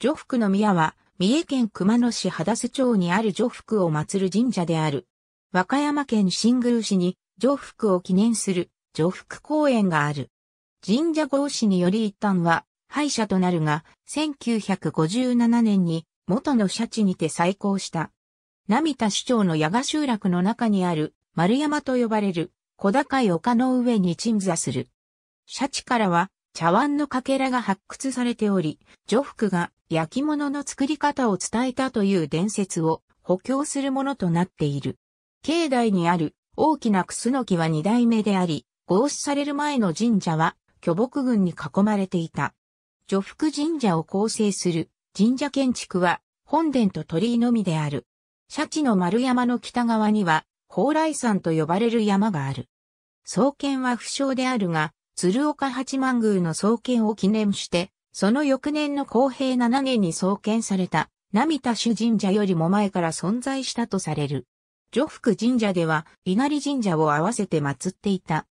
女福の宮は、三重県熊野市肌瀬町にある女福を祀る神社である。和歌山県新宮市に女福を記念する女福公園がある。神社合祀により一旦は廃社となるが、1957年に元の社地にて再興した。浪田市長の矢賀集落の中にある丸山と呼ばれる小高い丘の上に鎮座する。社地からは茶碗のかけらが発掘されており、女服が焼き物の作り方を伝えたという伝説を補強するものとなっている。境内にある大きなクスノキは二代目であり、合祀される前の神社は巨木群に囲まれていた。女服神社を構成する神社建築は本殿と鳥居のみである。シャチの丸山の北側には、蓬莱山と呼ばれる山がある。創建は不詳であるが、鶴岡八幡宮の創建を記念して、その翌年の公平7年に創建された、並田主神社よりも前から存在したとされる。徐福神社では、稲荷神社を合わせて祀っていた。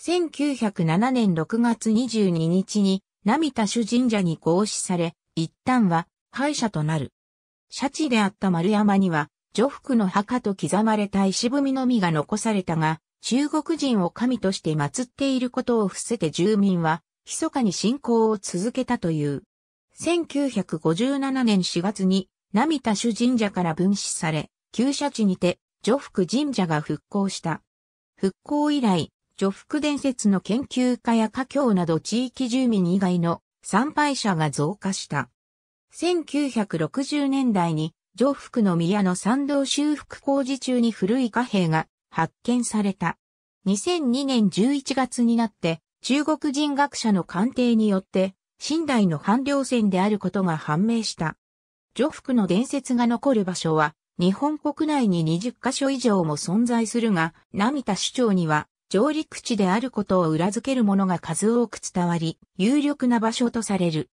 1907年6月22日に、並田主神社に合祀され、一旦は、敗者となる。社地であった丸山には、徐福の墓と刻まれた石踏みのみが残されたが、中国人を神として祀っていることを伏せて住民は、密かに信仰を続けたという。1957年4月に、涙田主神社から分子され、旧社地にて、女福神社が復興した。復興以来、女福伝説の研究家や家教など地域住民以外の参拝者が増加した。1960年代に、上福の宮の参道修復工事中に古い貨幣が発見された。2002年11月になって中国人学者の鑑定によって新代の半量線であることが判明した。女福の伝説が残る場所は日本国内に20カ所以上も存在するが、並田主長には上陸地であることを裏付けるものが数多く伝わり、有力な場所とされる。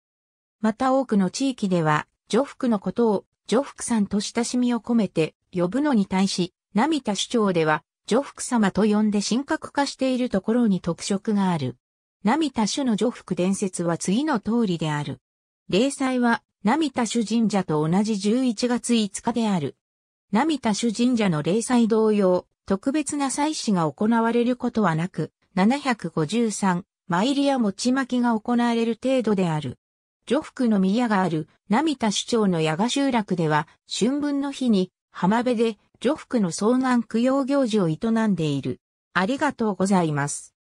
また多くの地域では、女福のことを女福さんと親しみを込めて呼ぶのに対し、並田主長では女福様と呼んで神格化しているところに特色がある。涙田種の女福伝説は次の通りである。霊祭は、涙田種神社と同じ11月5日である。涙田種神社の霊祭同様、特別な祭祀が行われることはなく、753、参りや餅巻きが行われる程度である。女福の宮がある、涙田主町の矢賀集落では、春分の日に、浜辺で、女服の双眼供養行事を営んでいる。ありがとうございます。